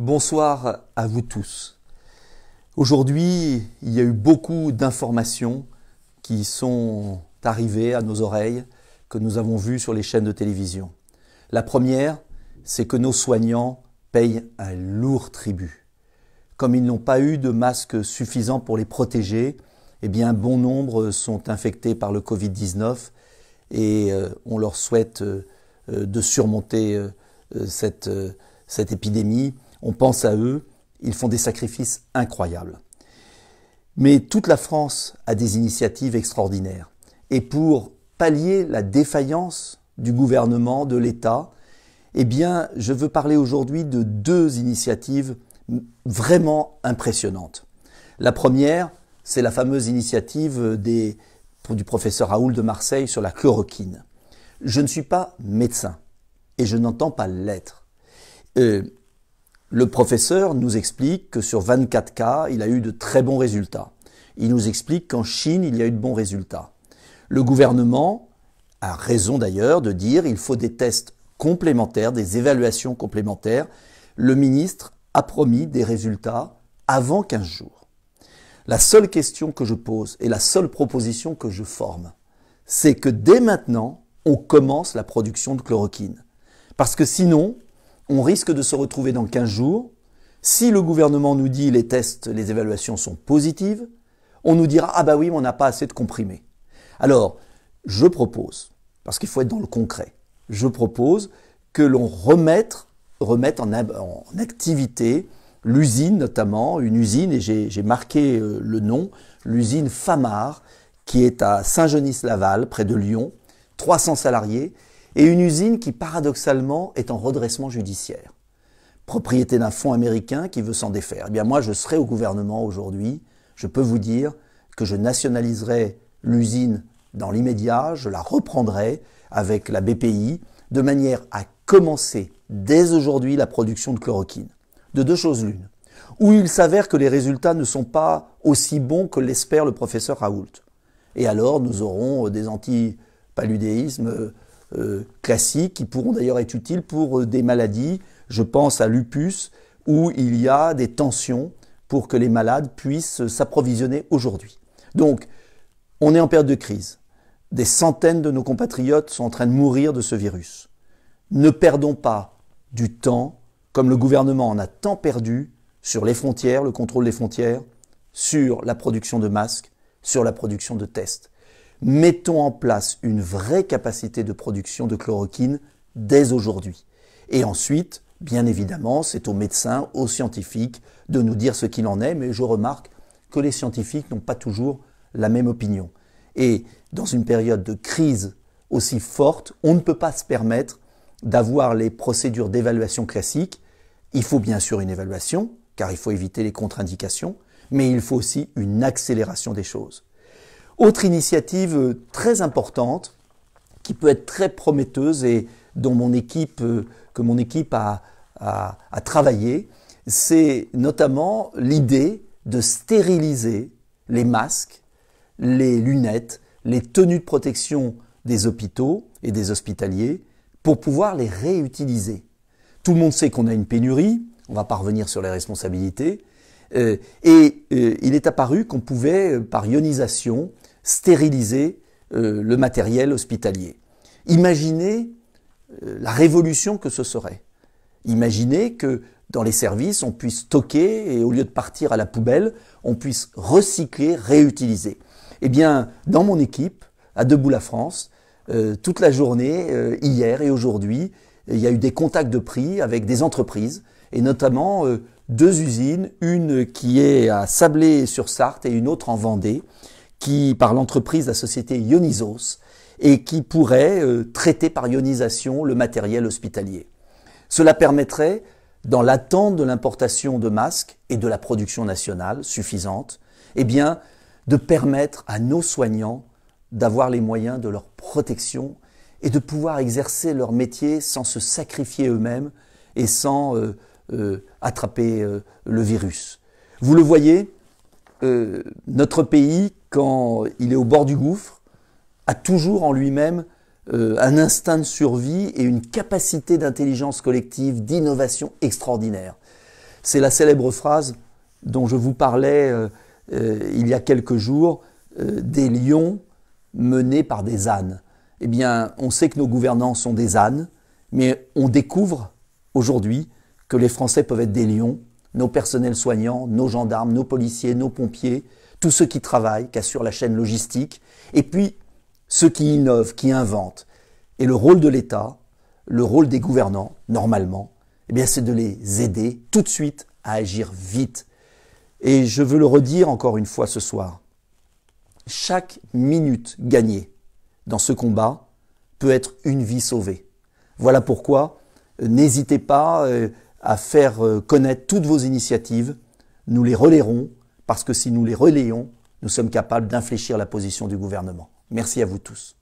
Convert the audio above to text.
Bonsoir à vous tous. Aujourd'hui, il y a eu beaucoup d'informations qui sont arrivées à nos oreilles, que nous avons vues sur les chaînes de télévision. La première, c'est que nos soignants payent un lourd tribut. Comme ils n'ont pas eu de masques suffisants pour les protéger, eh bien, bon nombre sont infectés par le Covid-19 et euh, on leur souhaite euh, euh, de surmonter cette épidémie on pense à eux, ils font des sacrifices incroyables. Mais toute la France a des initiatives extraordinaires. Et pour pallier la défaillance du gouvernement, de l'État, eh bien, je veux parler aujourd'hui de deux initiatives vraiment impressionnantes. La première, c'est la fameuse initiative du professeur Raoul de Marseille sur la chloroquine. Je ne suis pas médecin et je n'entends pas l'être. Euh, le professeur nous explique que sur 24 cas, il a eu de très bons résultats. Il nous explique qu'en Chine, il y a eu de bons résultats. Le gouvernement a raison d'ailleurs de dire qu'il faut des tests complémentaires, des évaluations complémentaires. Le ministre a promis des résultats avant 15 jours. La seule question que je pose et la seule proposition que je forme, c'est que dès maintenant, on commence la production de chloroquine. Parce que sinon, on risque de se retrouver dans 15 jours. Si le gouvernement nous dit les tests, les évaluations sont positives, on nous dira ah bah oui, mais on n'a pas assez de comprimés. Alors, je propose, parce qu'il faut être dans le concret, je propose que l'on remette, en, en activité l'usine notamment, une usine, et j'ai marqué euh, le nom, l'usine Famar, qui est à Saint-Genis-Laval, près de Lyon, 300 salariés, et une usine qui paradoxalement est en redressement judiciaire. Propriété d'un fonds américain qui veut s'en défaire. Eh bien moi, je serai au gouvernement aujourd'hui, je peux vous dire que je nationaliserai l'usine dans l'immédiat, je la reprendrai avec la BPI de manière à commencer dès aujourd'hui la production de chloroquine. De deux choses l'une. Ou il s'avère que les résultats ne sont pas aussi bons que l'espère le professeur Raoult. Et alors nous aurons des antipaludéismes euh, euh, classiques qui pourront d'ailleurs être utiles pour euh, des maladies. Je pense à lupus où il y a des tensions pour que les malades puissent s'approvisionner aujourd'hui. Donc, on est en période de crise. Des centaines de nos compatriotes sont en train de mourir de ce virus. Ne perdons pas du temps, comme le gouvernement en a tant perdu, sur les frontières, le contrôle des frontières, sur la production de masques, sur la production de tests mettons en place une vraie capacité de production de chloroquine dès aujourd'hui. Et ensuite, bien évidemment, c'est aux médecins, aux scientifiques de nous dire ce qu'il en est, mais je remarque que les scientifiques n'ont pas toujours la même opinion. Et dans une période de crise aussi forte, on ne peut pas se permettre d'avoir les procédures d'évaluation classiques. Il faut bien sûr une évaluation, car il faut éviter les contre-indications, mais il faut aussi une accélération des choses. Autre initiative euh, très importante qui peut être très prometteuse et dont mon équipe, euh, que mon équipe a, travaillé, c'est notamment l'idée de stériliser les masques, les lunettes, les tenues de protection des hôpitaux et des hospitaliers pour pouvoir les réutiliser. Tout le monde sait qu'on a une pénurie, on va pas revenir sur les responsabilités, euh, et euh, il est apparu qu'on pouvait, euh, par ionisation, stériliser le matériel hospitalier. Imaginez la révolution que ce serait. Imaginez que dans les services, on puisse stocker et au lieu de partir à la poubelle, on puisse recycler, réutiliser. Eh bien, dans mon équipe, à Debout la France, toute la journée, hier et aujourd'hui, il y a eu des contacts de prix avec des entreprises et notamment euh, deux usines, une qui est à Sablé-sur-Sarthe et une autre en Vendée, qui par l'entreprise la société Ionisos et qui pourrait euh, traiter par ionisation le matériel hospitalier. Cela permettrait, dans l'attente de l'importation de masques et de la production nationale suffisante, eh bien, de permettre à nos soignants d'avoir les moyens de leur protection et de pouvoir exercer leur métier sans se sacrifier eux-mêmes et sans euh, euh, attraper euh, le virus. Vous le voyez, euh, notre pays, quand il est au bord du gouffre, a toujours en lui-même un instinct de survie et une capacité d'intelligence collective, d'innovation extraordinaire. C'est la célèbre phrase dont je vous parlais il y a quelques jours, des lions menés par des ânes. Eh bien, on sait que nos gouvernants sont des ânes, mais on découvre aujourd'hui que les Français peuvent être des lions, nos personnels soignants, nos gendarmes, nos policiers, nos pompiers, tous ceux qui travaillent, qui assurent la chaîne logistique, et puis ceux qui innovent, qui inventent. Et le rôle de l'État, le rôle des gouvernants, normalement, eh bien c'est de les aider tout de suite à agir vite. Et je veux le redire encore une fois ce soir, chaque minute gagnée dans ce combat peut être une vie sauvée. Voilà pourquoi euh, n'hésitez pas euh, à faire euh, connaître toutes vos initiatives. Nous les relayerons parce que si nous les relayons, nous sommes capables d'infléchir la position du gouvernement. Merci à vous tous.